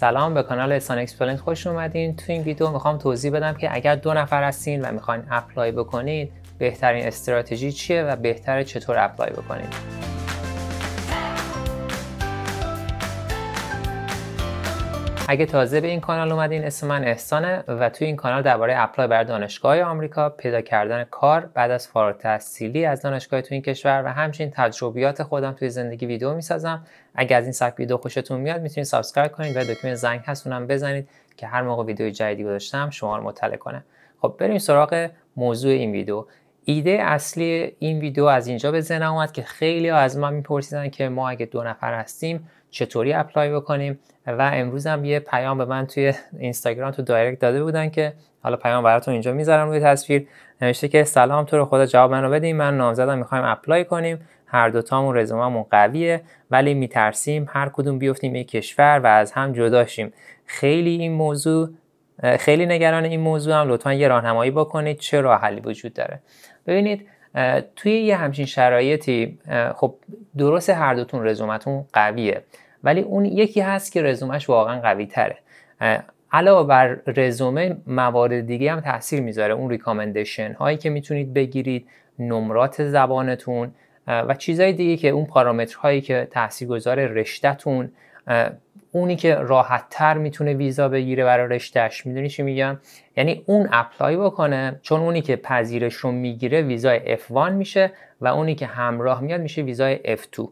سلام به کانال احسان اکسپلنت خوش اومدین تو این ویدیو میخوام توضیح بدم که اگر دو نفر هستین و میخواین اپلای بکنید بهترین استراتژی چیه و بهتره چطور اپلای بکنید اگه تازه به این کانال اومدین اسم من احسانه و توی این کانال درباره اپلای بر دانشگاه آمریکا پیدا کردن کار بعد از فارغ تحصیلی از دانشگاه تو این کشور و همچنین تجربیات خودم توی زندگی ویدیو میسازم اگه از این سبک ویدیو خوشتون میاد میتونید سابسکرایب کنید و دکمه زنگ هستونم بزنید که هر موقع ویدیو جدیدی گذاشتم شما رو مطلع کنه خب بریم سراغ موضوع این ویدیو ایده اصلی این ویدیو از اینجا به ذهنم اومد که خیلی از من میپرسیدن که ما اگه دو نفر هستیم چطوری اپلای بکنیم و امروز هم یه پیام به من توی اینستاگرام تو دایرکت داده بودن که حالا پیام براتون اینجا میذارم روی تصویر نوشته که سلام تو رو خدا جواب منو بدیم من نامزدم میخوایم اپلای کنیم هر دو تامون رزوممون قویه ولی میترسیم هر کدوم بیفتیم یک کشور و از هم جداشیم خیلی این موضوع خیلی نگران این موضوع هم لطفا یه راهنمایی بکنید چه راه حلی وجود داره ببینید توی یه همچین شرایطی خب درست هر دوتون رزومتون قویه ولی اون یکی هست که رزومش واقعا قوی تره علاوه بر رزومه موارد دیگه هم تاثیر میذاره اون ریکامندشن هایی که میتونید بگیرید نمرات زبانتون و چیزهای دیگه که اون پارامترهایی که تاثیرگذار رشتهتون اونی که راحت تر میتونه ویزا بگیره برای رشتهش میدونی چی میگم یعنی اون اپلای بکنه چون اونی که پذیرش رو میگیره ویزای F1 میشه و اونی که همراه میاد میشه ویزای F2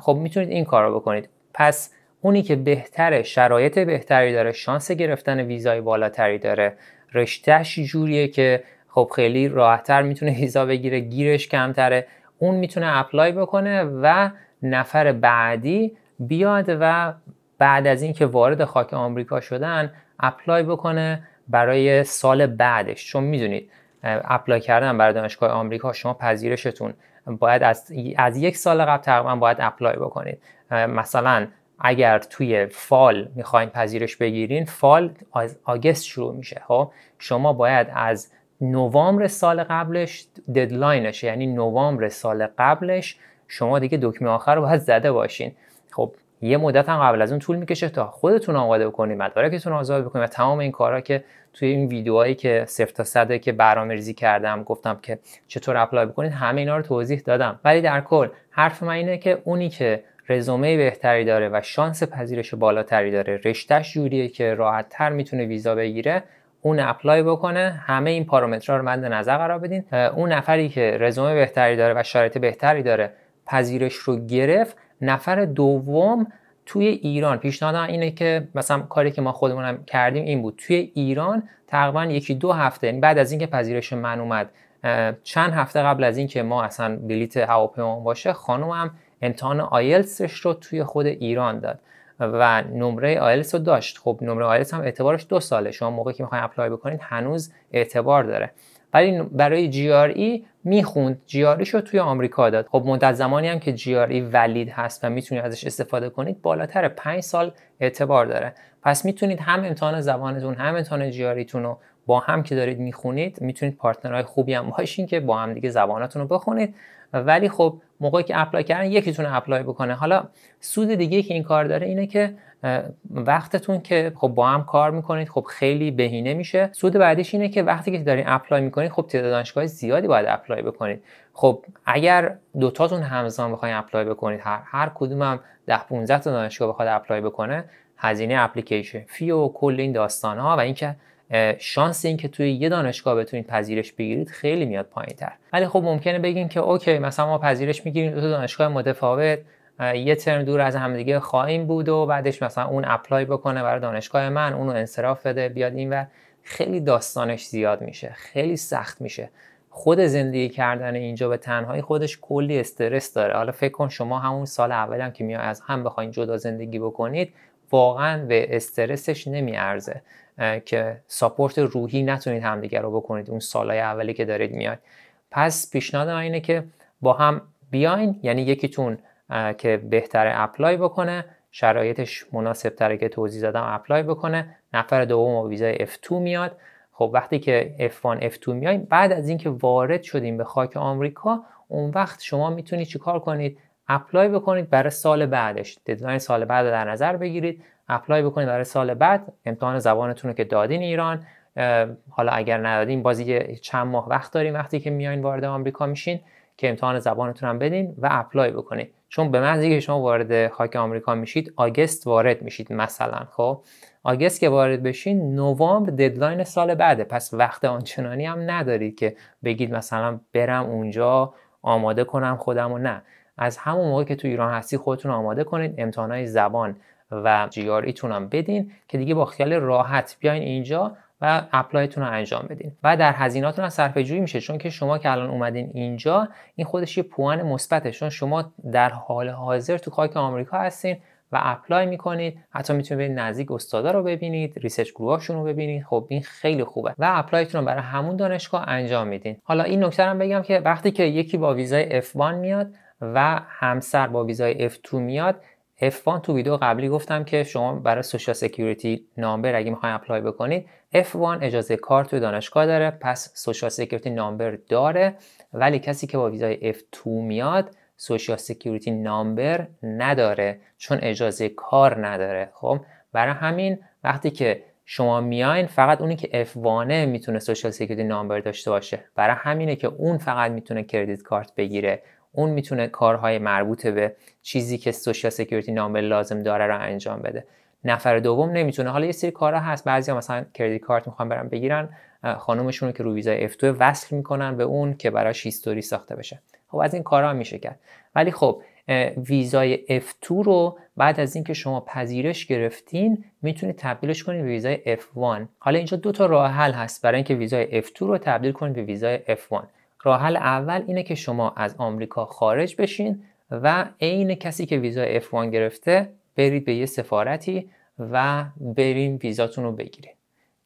خب میتونید این کار رو بکنید پس اونی که بهتره شرایط بهتری داره شانس گرفتن ویزای بالاتری داره رشتهش جوریه که خب خیلی راحتتر میتونه ویزا بگیره گیرش کمتره اون میتونه اپلای بکنه و نفر بعدی بیاد و بعد از اینکه وارد خاک آمریکا شدن اپلای بکنه برای سال بعدش چون میدونید اپلای کردن برای دانشگاه آمریکا شما پذیرشتون باید از, از یک سال قبل تقریبا باید اپلای بکنید مثلا اگر توی فال میخواین پذیرش بگیرین فال از آگست شروع میشه خب شما باید از نوامبر سال قبلش ددلاینشه یعنی نوامبر سال قبلش شما دیگه دکمه آخر رو باید زده باشین خب یه مدت هم قبل از اون طول میکشه تا خودتون آماده بکنید مدارکتون آزاد بکنید و تمام این کارا که توی این ویدیوهایی که صفر تا صده که برنامه‌ریزی کردم گفتم که چطور اپلای بکنید همه اینا رو توضیح دادم ولی در کل حرف من اینه که اونی که رزومه بهتری داره و شانس پذیرش بالاتری داره رشتهش جوریه که تر میتونه ویزا بگیره اون اپلای بکنه همه این پارامترها رو مد نظر قرار بدین اون نفری که رزومه بهتری داره و شرایط بهتری داره پذیرش رو گرفت نفر دوم توی ایران پیشنهاد اینه که مثلا کاری که ما خودمونم کردیم این بود توی ایران تقریبا یکی دو هفته بعد از اینکه پذیرش من اومد چند هفته قبل از اینکه ما اصلا بلیت هواپیما باشه خانومم امتحان آیلتسش رو توی خود ایران داد و نمره آیلتس رو داشت خب نمره آیلتس هم اعتبارش دو ساله شما موقعی که میخواین اپلای بکنید هنوز اعتبار داره ولی برای جی آر ای میخوند جی آر رو توی آمریکا داد خب مدت زمانی هم که جی آر ای ولید هست و میتونید ازش استفاده کنید بالاتر 5 سال اعتبار داره پس میتونید هم امتحان زبانتون هم امتحان جی آر e رو با هم که دارید میخونید میتونید پارتنرهای خوبی هم باشین که با هم دیگه زباناتون رو بخونید ولی خب موقعی که اپلای کردن یکیتون اپلای بکنه حالا سود دیگه که این کار داره اینه که وقتتون که خب با هم کار میکنید خب خیلی بهینه میشه سود بعدیش اینه که وقتی که دارین اپلای میکنید خب تعداد دانشگاه زیادی باید اپلای بکنید خب اگر دوتاتون همزمان بخواید اپلای بکنید هر هر کدومم ده 15 تا دانشگاه بخواد اپلای بکنه هزینه اپلیکیشن فی و کل این داستان ها و اینکه شانس این که توی یه دانشگاه بتونید پذیرش بگیرید خیلی میاد پایین تر ولی خب ممکنه بگین که اوکی مثلا ما پذیرش میگیریم دو دانشگاه متفاوت یه ترم دور از همدیگه خواهیم بود و بعدش مثلا اون اپلای بکنه برای دانشگاه من اونو انصراف بده بیاد این و خیلی داستانش زیاد میشه خیلی سخت میشه خود زندگی کردن اینجا به تنهایی خودش کلی استرس داره حالا فکر کن شما همون سال اول هم که میای از هم بخواین جدا زندگی بکنید واقعا به استرسش نمیارزه که ساپورت روحی نتونید همدیگه رو بکنید اون سالهای اولی که دارید میاد پس پیشنهاد اینه که با هم بیاین یعنی یکیتون که بهتر اپلای بکنه شرایطش مناسب تره که توضیح دادم اپلای بکنه نفر دوم و ویزای F2 میاد خب وقتی که F1 F2 میایم بعد از اینکه وارد شدیم به خاک آمریکا اون وقت شما میتونید چیکار کنید اپلای بکنید برای سال بعدش ددلاین سال بعد در نظر بگیرید اپلای بکنید برای سال بعد امتحان زبانتون رو که دادین ایران حالا اگر ندادین بازی چند ماه وقت داریم وقتی که میایین وارد آمریکا میشین که امتحان زبانتون هم بدین و اپلای بکنید چون به محض که شما وارد خاک آمریکا میشید آگست وارد میشید مثلا خب آگست که وارد بشین نوامبر ددلاین سال بعده پس وقت آنچنانی هم ندارید که بگید مثلا برم اونجا آماده کنم خودم و نه از همون موقع که تو ایران هستی خودتون آماده کنید امتحانات زبان و جی هم e بدین که دیگه با خیال راحت بیاین اینجا و اپلایتون رو انجام بدین و در هزیناتون هم صرفه جویی میشه چون که شما که الان اومدین اینجا این خودش یه پوان مثبته چون شما در حال حاضر تو خاک آمریکا هستین و اپلای میکنید حتی میتونید به نزدیک استادا رو ببینید ریسرچ گروهاشون رو ببینید خب این خیلی خوبه و اپلایتون رو برای همون دانشگاه انجام میدین حالا این نکته هم بگم که وقتی که یکی با ویزای F1 میاد و همسر با ویزای F2 میاد F1 تو ویدیو قبلی گفتم که شما برای سوشال سکیوریتی نامبر اگه میخواین اپلای بکنید F1 اجازه کار توی دانشگاه داره پس سوشال سکیوریتی نامبر داره ولی کسی که با ویزای F2 میاد سوشال سکیوریتی نامبر نداره چون اجازه کار نداره خب برای همین وقتی که شما میاین فقط اونی که F1 میتونه سوشال سکیوریتی نامبر داشته باشه برای همینه که اون فقط میتونه کردیت کارت بگیره اون میتونه کارهای مربوط به چیزی که سوشال سکیوریتی نامبر لازم داره رو انجام بده نفر دوم نمیتونه حالا یه سری کارها هست بعضیا مثلا کردیت کارت میخوان برن بگیرن خانومشون رو که رو ویزای F2 وصل میکنن به اون که براش هیستوری ساخته بشه خب از این کارها میشه کرد ولی خب ویزای F2 رو بعد از اینکه شما پذیرش گرفتین میتونید تبدیلش کنید به ویزای F1 حالا اینجا دو تا راه حل هست برای اینکه ویزای F2 رو تبدیل کنید به ویزای F1 راه اول اینه که شما از آمریکا خارج بشین و عین کسی که ویزای F1 گرفته برید به یه سفارتی و بریم ویزاتون رو بگیرید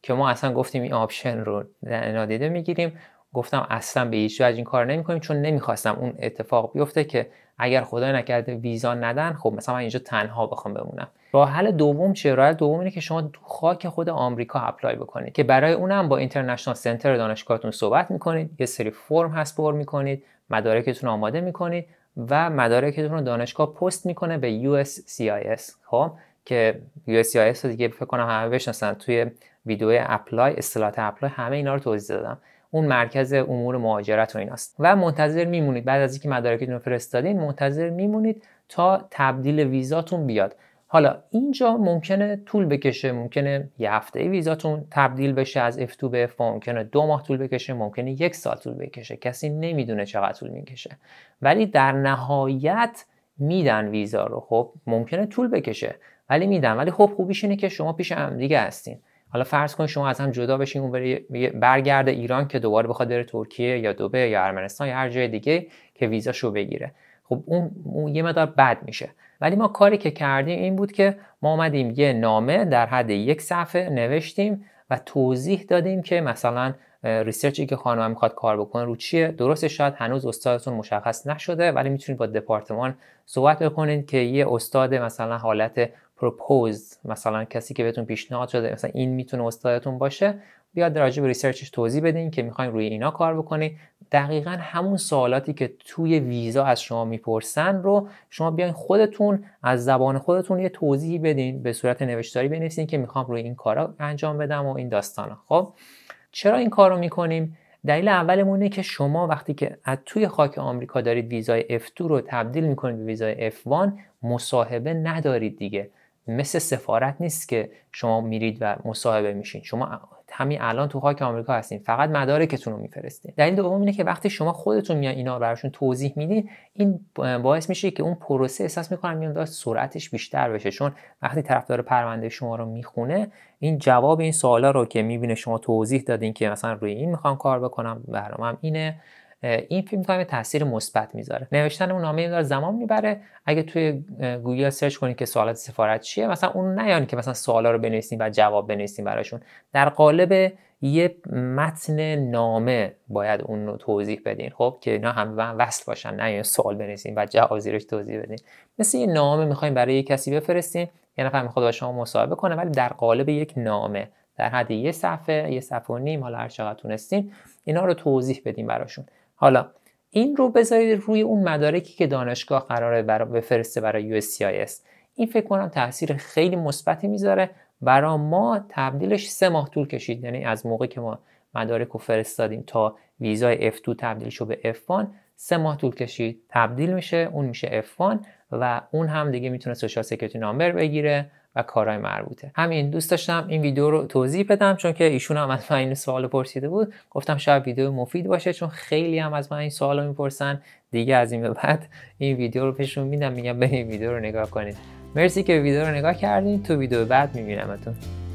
که ما اصلا گفتیم این آپشن رو نادیده میگیریم گفتم اصلا به هیچ وجه این کار نمیکنیم چون نمیخواستم اون اتفاق بیفته که اگر خدای نکرده ویزا ندن خب مثلا من اینجا تنها بخوام بمونم راه حل دوم چه راه دوم اینه که شما تو خاک خود آمریکا اپلای بکنید که برای اونم با اینترنشنال سنتر دانشگاهتون صحبت میکنید یه سری فرم هست پر میکنید مدارکتون آماده میکنید و مدارکتون رو دانشگاه پست میکنه به USCIS خب که USCIS دیگه فکر کنم همه بشناسن توی ویدیو اپلای اصطلاحات اپلای همه اینا رو توضیح دادم اون مرکز امور مهاجرت و ایناست و منتظر میمونید بعد از اینکه مدارکتون رو فرستادین منتظر میمونید تا تبدیل ویزاتون بیاد حالا اینجا ممکنه طول بکشه ممکنه یه هفته ویزاتون تبدیل بشه از F2 به F ممکنه دو ماه طول بکشه ممکنه یک سال طول بکشه کسی نمیدونه چقدر طول میکشه ولی در نهایت میدن ویزا رو خب ممکنه طول بکشه ولی میدن ولی خب خوبیش اینه که شما پیش هم دیگه هستین حالا فرض کن شما از هم جدا بشین اون برگرده ایران که دوباره بخواد بره ترکیه یا دوبه یا ارمنستان یا هر جای دیگه که ویزاشو بگیره خب اون, یه مدار بد میشه ولی ما کاری که کردیم این بود که ما آمدیم یه نامه در حد یک صفحه نوشتیم و توضیح دادیم که مثلا ریسرچی که خانم میخواد کار بکنه رو چیه درسته شاید هنوز استادتون مشخص نشده ولی میتونید با دپارتمان صحبت بکنید که یه استاد مثلا حالت پروپوز مثلا کسی که بهتون پیشنهاد شده مثلا این میتونه استادتون باشه بیاد راجع به ریسرچش توضیح بدین که میخواین روی اینا کار بکنین دقیقا همون سوالاتی که توی ویزا از شما میپرسن رو شما بیاین خودتون از زبان خودتون یه توضیحی بدین به صورت نوشتاری بنویسین که میخوام روی این کارا انجام بدم و این داستانا خب چرا این کار رو میکنیم دلیل اولمونه که شما وقتی که از توی خاک آمریکا دارید ویزای F2 رو تبدیل میکنید به ویزای F1 مصاحبه ندارید دیگه مثل سفارت نیست که شما میرید و مصاحبه میشین شما همین الان تو خاک آمریکا هستین فقط مدارکتون رو میفرستین دلیل دوم اینه که وقتی شما خودتون میان اینا براشون توضیح میدین این باعث میشه که اون پروسه احساس میکنن میان سرعتش بیشتر بشه چون وقتی طرفدار پرونده شما رو میخونه این جواب این سوالا رو که میبینه شما توضیح دادین که مثلا روی این میخوام کار بکنم برنامه‌ام اینه این فیلم تایم تاثیر مثبت میذاره نوشتن اون نامه داره زمان میبره اگه توی گوگل سرچ کنید که سوالات سفارت چیه مثلا اون نیان که مثلا سوالا رو بنویسین و جواب بنویسین براشون در قالب یه متن نامه باید اون رو توضیح بدین خب که اینا هم وصل باشن نه یعنی سوال بنویسین و جواب زیرش توضیح بدین مثل یه نامه میخوایم برای یه کسی بفرستین یه نفر میخواد با شما مصاحبه کنه ولی در قالب یک نامه در حد یه صفحه یه صفحه و نیم حالا هر چقدر تونستین اینا رو توضیح بدین براشون حالا این رو بذارید روی اون مدارکی که دانشگاه قراره بفرسته برای USCIS این فکر کنم تاثیر خیلی مثبتی میذاره برا ما تبدیلش سه ماه طول کشید یعنی از موقعی که ما مدارک رو فرستادیم تا ویزای F2 تبدیل شد به F1 سه ماه طول کشید تبدیل میشه اون میشه F1 و اون هم دیگه میتونه سوشال سکیوریتی نامبر بگیره و کارهای مربوطه همین دوست داشتم این ویدیو رو توضیح بدم چون که ایشون هم از من این سوال پرسیده بود گفتم شاید ویدیو مفید باشه چون خیلی هم از من این سوال رو میپرسن دیگه از این به بعد این ویدیو رو پیشون میدم میگم به این ویدیو رو نگاه کنید مرسی که ویدیو رو نگاه کردین تو ویدیو بعد میبینمتون